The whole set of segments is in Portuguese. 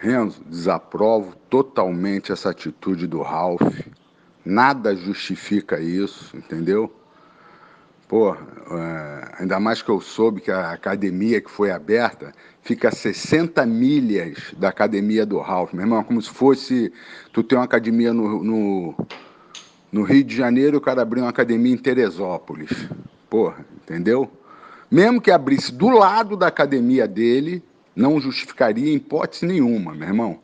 Renzo, desaprovo totalmente essa atitude do Ralph. Nada justifica isso, entendeu? Pô, é, ainda mais que eu soube que a academia que foi aberta fica a 60 milhas da academia do Ralph. Meu irmão, é como se fosse. Tu tem uma academia no, no, no Rio de Janeiro, o cara abriu uma academia em Teresópolis. Porra, entendeu? Mesmo que abrisse do lado da academia dele, não justificaria em hipótese nenhuma, meu irmão.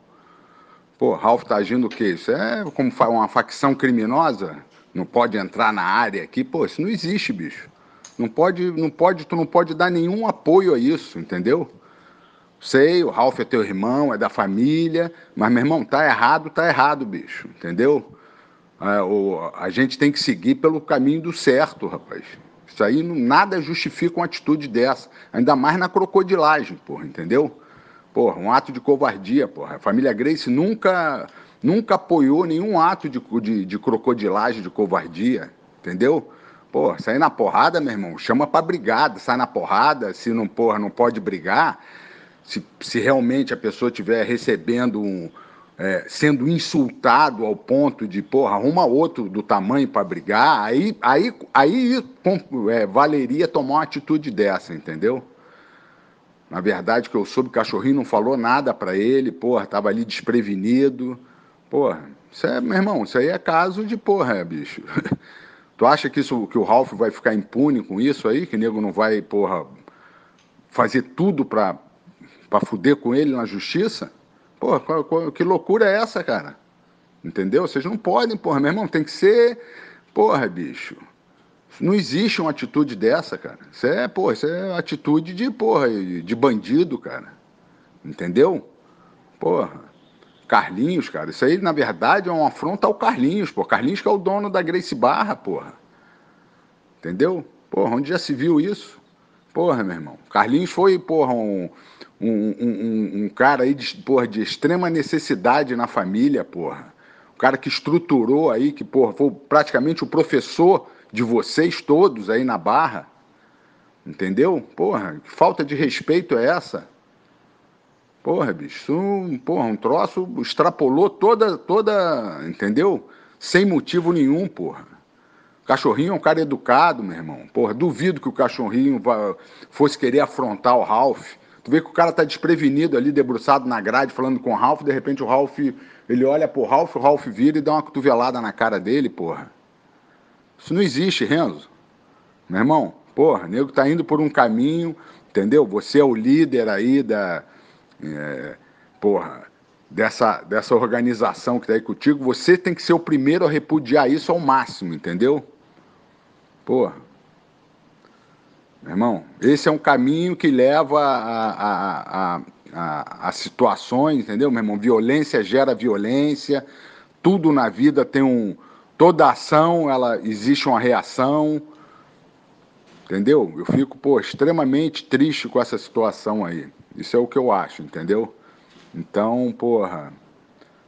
Pô, Ralf tá agindo o quê? Isso é como uma facção criminosa? Não pode entrar na área aqui? Pô, isso não existe, bicho. Não pode, não pode, tu não pode dar nenhum apoio a isso, entendeu? Sei, o Ralf é teu irmão, é da família, mas meu irmão, tá errado, tá errado, bicho, entendeu? É, o, a gente tem que seguir pelo caminho do certo, rapaz. Isso aí nada justifica uma atitude dessa. Ainda mais na crocodilagem, porra, entendeu? Porra, um ato de covardia, porra. A família Grace nunca, nunca apoiou nenhum ato de, de, de crocodilagem, de covardia, entendeu? Pô, sair na porrada, meu irmão, chama pra brigada, sai na porrada, se não, porra, não pode brigar, se, se realmente a pessoa estiver recebendo um, é, sendo insultado ao ponto de, porra, arruma outro do tamanho para brigar, aí, aí, aí é, valeria tomar uma atitude dessa, entendeu? Na verdade, que eu soube, o cachorrinho não falou nada para ele, porra, tava ali desprevenido. Porra, isso é, meu irmão, isso aí é caso de porra, é, bicho. tu acha que, isso, que o Ralph vai ficar impune com isso aí? Que nego não vai, porra, fazer tudo pra, pra fuder com ele na justiça? Pô, qual, que loucura é essa, cara? Entendeu? Vocês não podem, porra, meu irmão, tem que ser. Porra, bicho. Não existe uma atitude dessa, cara. Isso é, porra, isso é atitude de, porra, de bandido, cara. Entendeu? Porra. Carlinhos, cara, isso aí na verdade é uma afronta ao Carlinhos, pô. Carlinhos que é o dono da Grace Barra, porra. Entendeu? Porra, onde já se viu isso? Porra, meu irmão. Carlinhos foi, porra, um, um, um, um, cara aí de, porra, de extrema necessidade na família, porra. O cara que estruturou aí, que, porra, foi praticamente o professor de vocês todos aí na barra. Entendeu? Porra, que falta de respeito é essa? Porra, bicho, um, porra, um troço extrapolou toda, toda, entendeu? Sem motivo nenhum, porra cachorrinho é um cara educado, meu irmão. Porra, duvido que o cachorrinho fosse querer afrontar o Ralph. Tu vê que o cara tá desprevenido ali, debruçado na grade, falando com o Ralph, de repente o Ralph, ele olha pro Ralph, o Ralph vira e dá uma cotovelada na cara dele, porra. Isso não existe, Renzo. Meu irmão, porra, o nego tá indo por um caminho, entendeu? Você é o líder aí da. É, porra, dessa, dessa organização que tá aí contigo, você tem que ser o primeiro a repudiar isso ao máximo, entendeu? Porra. Meu irmão, esse é um caminho que leva a, a, a, a, a situações, entendeu, meu irmão? Violência gera violência, tudo na vida tem um. Toda ação, ela existe uma reação, entendeu? Eu fico, pô, extremamente triste com essa situação aí. Isso é o que eu acho, entendeu? Então, porra.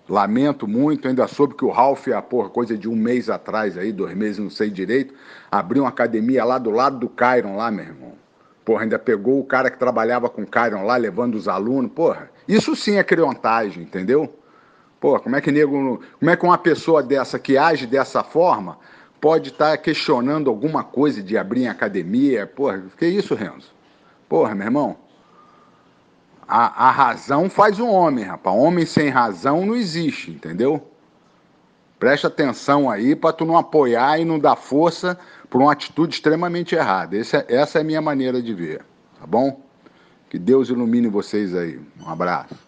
Lamento muito, ainda soube que o Ralph, há porra, coisa de um mês atrás aí, dois meses, não sei direito, abriu uma academia lá do lado do Cairon lá, meu irmão. Porra, ainda pegou o cara que trabalhava com o Cairon lá, levando os alunos, porra. Isso sim é criontagem, entendeu? Porra, como é que nego, como é que uma pessoa dessa que age dessa forma pode estar tá questionando alguma coisa de abrir uma academia? Porra, que isso, Renzo? Porra, meu irmão. A, a razão faz o homem, rapaz. Homem sem razão não existe, entendeu? Presta atenção aí para tu não apoiar e não dar força por uma atitude extremamente errada. Essa, é, essa é a minha maneira de ver, tá bom? Que Deus ilumine vocês aí. Um abraço.